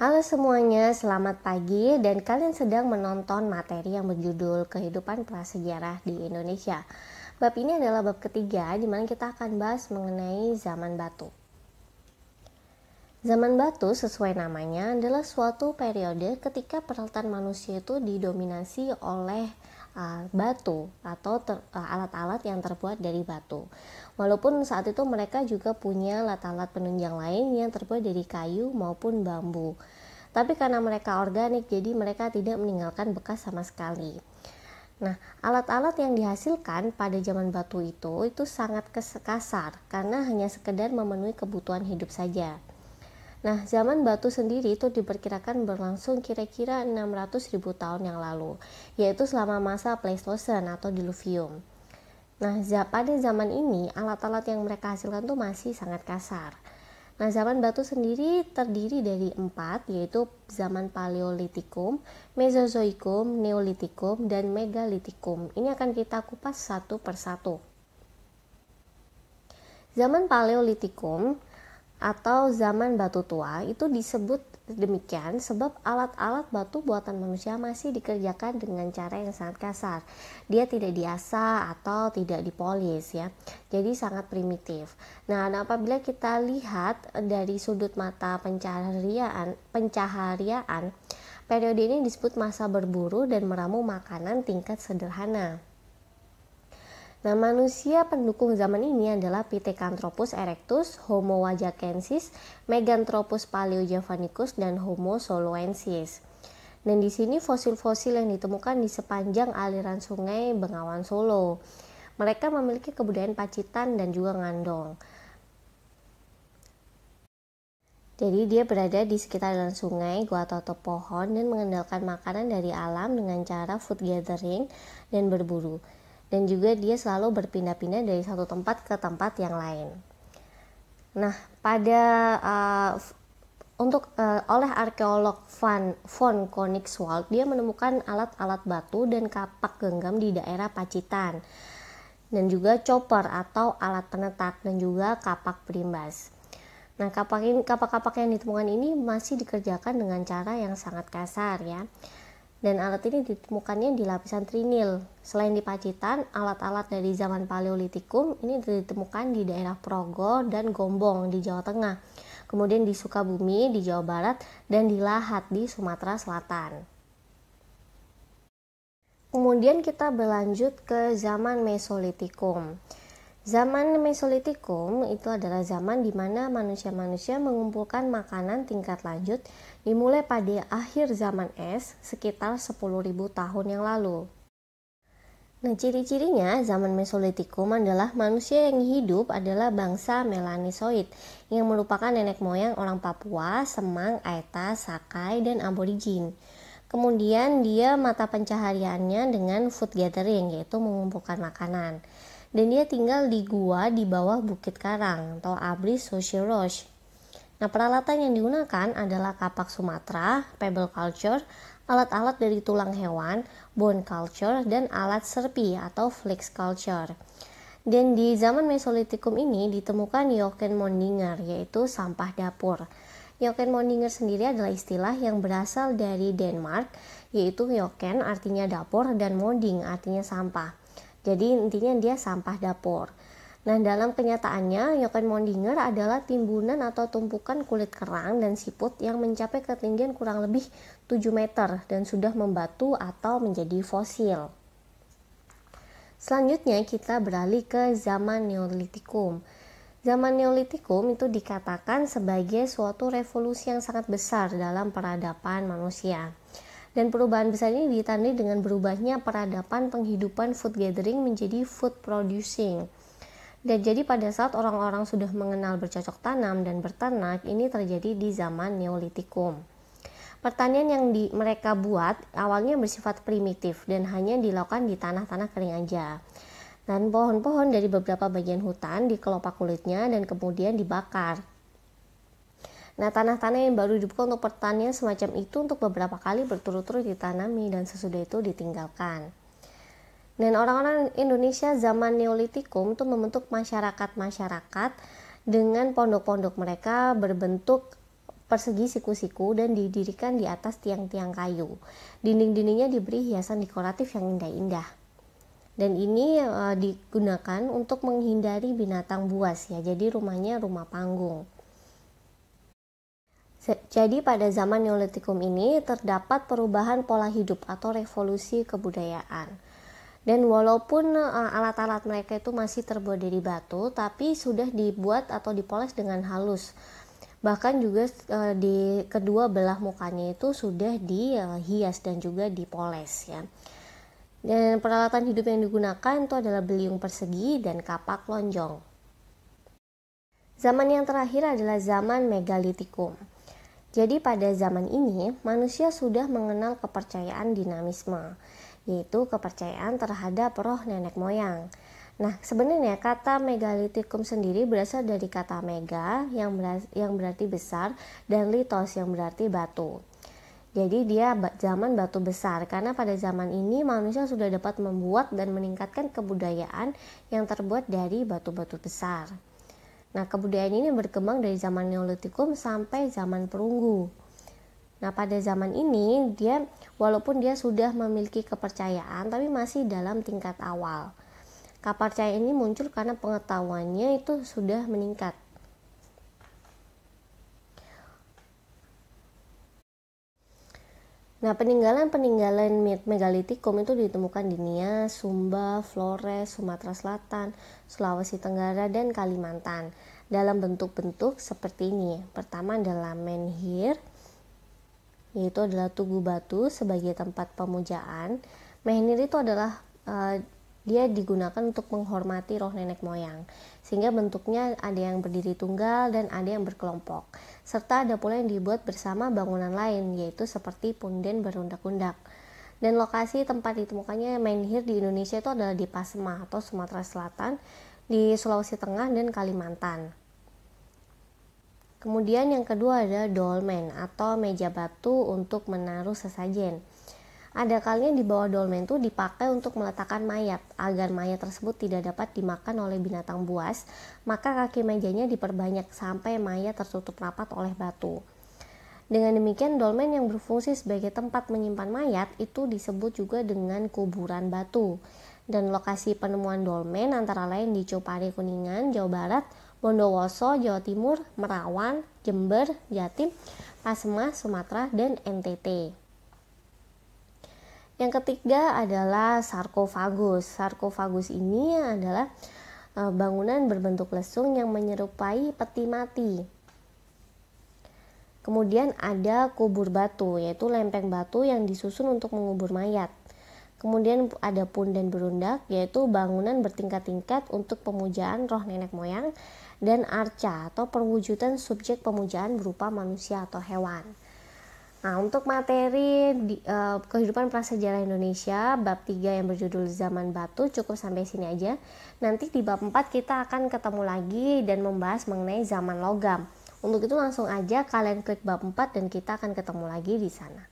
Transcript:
Halo semuanya, selamat pagi dan kalian sedang menonton materi yang berjudul Kehidupan Prasejarah di Indonesia. Bab ini adalah bab ketiga di mana kita akan bahas mengenai zaman batu. Zaman batu sesuai namanya adalah suatu periode ketika peralatan manusia itu didominasi oleh Ah, batu atau ah, alat-alat yang terbuat dari batu. Walaupun saat itu mereka juga punya alat-alat penunjang lain yang terbuat dari kayu maupun bambu. Tapi karena mereka organik, jadi mereka tidak meninggalkan bekas sama sekali. Nah, alat-alat yang dihasilkan pada zaman batu itu itu sangat kasar karena hanya sekedar memenuhi kebutuhan hidup saja. Nah, zaman batu sendiri itu diperkirakan berlangsung kira-kira 600 ribu tahun yang lalu, yaitu selama masa Pleistosen atau diluvium. Nah, pada zaman ini alat-alat yang mereka hasilkan tuh masih sangat kasar. Nah, zaman batu sendiri terdiri dari empat, yaitu zaman Paleolitikum, Mesozoikum, Neolitikum, dan Megalitikum. Ini akan kita kupas satu persatu. Zaman Paleolitikum atau zaman batu tua itu disebut demikian sebab alat-alat batu buatan manusia masih dikerjakan dengan cara yang sangat kasar. Dia tidak diasah atau tidak dipolis ya. Jadi sangat primitif. Nah, apabila kita lihat dari sudut mata pencaharian pencaharian periode ini disebut masa berburu dan meramu makanan tingkat sederhana. Nah, manusia pendukung zaman ini adalah Pithecanthropus erectus, Homo wajakensis, Meganthropus paleojavanicus, dan Homo soloensis. Dan di sini fosil-fosil yang ditemukan di sepanjang aliran sungai Bengawan Solo. Mereka memiliki kebudayaan Pacitan dan juga Ngandong. Jadi dia berada di sekitar aliran sungai, gua atau pohon dan mengandalkan makanan dari alam dengan cara food gathering dan berburu dan juga dia selalu berpindah-pindah dari satu tempat ke tempat yang lain. Nah, pada uh, untuk uh, oleh arkeolog Van von Konigswald, dia menemukan alat-alat batu dan kapak genggam di daerah Pacitan dan juga chopper atau alat penetak dan juga kapak perimbas. Nah, kapak-kapak yang ditemukan ini masih dikerjakan dengan cara yang sangat kasar ya dan alat ini ditemukannya di lapisan trinil. Selain di Pacitan, alat-alat dari zaman Paleolitikum ini ditemukan di daerah Progo dan Gombong di Jawa Tengah, kemudian di Sukabumi di Jawa Barat, dan di Lahat di Sumatera Selatan. Kemudian kita berlanjut ke zaman Mesolitikum. Zaman Mesolitikum itu adalah zaman di mana manusia-manusia mengumpulkan makanan tingkat lanjut dimulai pada akhir zaman es sekitar 10.000 tahun yang lalu. Nah, ciri-cirinya zaman Mesolitikum adalah manusia yang hidup adalah bangsa Melanesoid yang merupakan nenek moyang orang Papua, Semang, Aeta, Sakai, dan Aborigin. Kemudian dia mata pencahariannya dengan food gathering yaitu mengumpulkan makanan dan dia tinggal di gua di bawah Bukit Karang atau Abri Social Roche. Nah, peralatan yang digunakan adalah kapak Sumatera, pebble culture, alat-alat dari tulang hewan, bone culture, dan alat serpi atau flex culture. Dan di zaman Mesolitikum ini ditemukan Yoken Mondinger, yaitu sampah dapur. Yoken Mondinger sendiri adalah istilah yang berasal dari Denmark, yaitu Yoken artinya dapur dan Monding artinya sampah. Jadi intinya dia sampah dapur. Nah, dalam kenyataannya, Yokan Mondinger adalah timbunan atau tumpukan kulit kerang dan siput yang mencapai ketinggian kurang lebih 7 meter dan sudah membatu atau menjadi fosil. Selanjutnya kita beralih ke zaman Neolitikum. Zaman Neolitikum itu dikatakan sebagai suatu revolusi yang sangat besar dalam peradaban manusia. Dan perubahan besar ini ditandai dengan berubahnya peradaban penghidupan food gathering menjadi food producing. Dan jadi pada saat orang-orang sudah mengenal bercocok tanam dan berternak, ini terjadi di zaman Neolitikum. Pertanian yang di, mereka buat awalnya bersifat primitif dan hanya dilakukan di tanah-tanah kering aja. Dan pohon-pohon dari beberapa bagian hutan dikelopak kulitnya dan kemudian dibakar. Nah, tanah-tanah yang baru dibuka untuk pertanian semacam itu untuk beberapa kali berturut-turut ditanami dan sesudah itu ditinggalkan. Dan orang-orang Indonesia zaman Neolitikum itu membentuk masyarakat-masyarakat dengan pondok-pondok mereka berbentuk persegi siku-siku dan didirikan di atas tiang-tiang kayu. Dinding-dindingnya diberi hiasan dekoratif yang indah-indah. Dan ini e, digunakan untuk menghindari binatang buas ya. Jadi rumahnya rumah panggung. Jadi pada zaman Neolitikum ini terdapat perubahan pola hidup atau revolusi kebudayaan. Dan walaupun eh, alat-alat mereka itu masih terbuat dari batu, tapi sudah dibuat atau dipoles dengan halus. Bahkan juga eh, di kedua belah mukanya itu sudah dihias dan juga dipoles ya. Dan peralatan hidup yang digunakan itu adalah beliung persegi dan kapak lonjong. Zaman yang terakhir adalah zaman megalitikum. Jadi pada zaman ini manusia sudah mengenal kepercayaan dinamisme, yaitu kepercayaan terhadap roh nenek moyang. Nah, sebenarnya kata megalitikum sendiri berasal dari kata mega yang berarti, yang berarti besar dan litos yang berarti batu. Jadi dia zaman batu besar karena pada zaman ini manusia sudah dapat membuat dan meningkatkan kebudayaan yang terbuat dari batu-batu besar. Nah, kebudayaan ini berkembang dari zaman Neolitikum sampai zaman perunggu. Nah, pada zaman ini dia walaupun dia sudah memiliki kepercayaan tapi masih dalam tingkat awal. Kepercayaan ini muncul karena pengetahuannya itu sudah meningkat Nah, peninggalan-peninggalan megalitikum itu ditemukan di Nias, Sumba, Flores, Sumatera Selatan, Sulawesi Tenggara, dan Kalimantan dalam bentuk-bentuk seperti ini. Pertama adalah menhir, yaitu adalah tugu batu sebagai tempat pemujaan. Menhir itu adalah eh, dia digunakan untuk menghormati roh nenek moyang, sehingga bentuknya ada yang berdiri tunggal dan ada yang berkelompok, serta ada pula yang dibuat bersama bangunan lain, yaitu seperti punden berundak-undak. Dan lokasi tempat ditemukannya menhir di Indonesia itu adalah di Pasma atau Sumatera Selatan, di Sulawesi Tengah dan Kalimantan. Kemudian yang kedua ada dolmen atau meja batu untuk menaruh sesajen. Ada kalinya di bawah dolmen itu dipakai untuk meletakkan mayat agar mayat tersebut tidak dapat dimakan oleh binatang buas, maka kaki mejanya diperbanyak sampai mayat tertutup rapat oleh batu. Dengan demikian dolmen yang berfungsi sebagai tempat menyimpan mayat itu disebut juga dengan kuburan batu. Dan lokasi penemuan dolmen antara lain di Copari Kuningan, Jawa Barat, Bondowoso, Jawa Timur, Merawan, Jember, Jatim, Pasemah, Sumatera, dan NTT. Yang ketiga adalah sarkofagus. Sarkofagus ini adalah e, bangunan berbentuk lesung yang menyerupai peti mati. Kemudian ada kubur batu, yaitu lempeng batu yang disusun untuk mengubur mayat. Kemudian ada punden berundak, yaitu bangunan bertingkat-tingkat untuk pemujaan roh nenek moyang dan arca atau perwujudan subjek pemujaan berupa manusia atau hewan. Nah, untuk materi di, uh, kehidupan prasejarah Indonesia bab 3 yang berjudul Zaman Batu cukup sampai sini aja. Nanti di bab 4 kita akan ketemu lagi dan membahas mengenai zaman logam. Untuk itu langsung aja kalian klik bab 4 dan kita akan ketemu lagi di sana.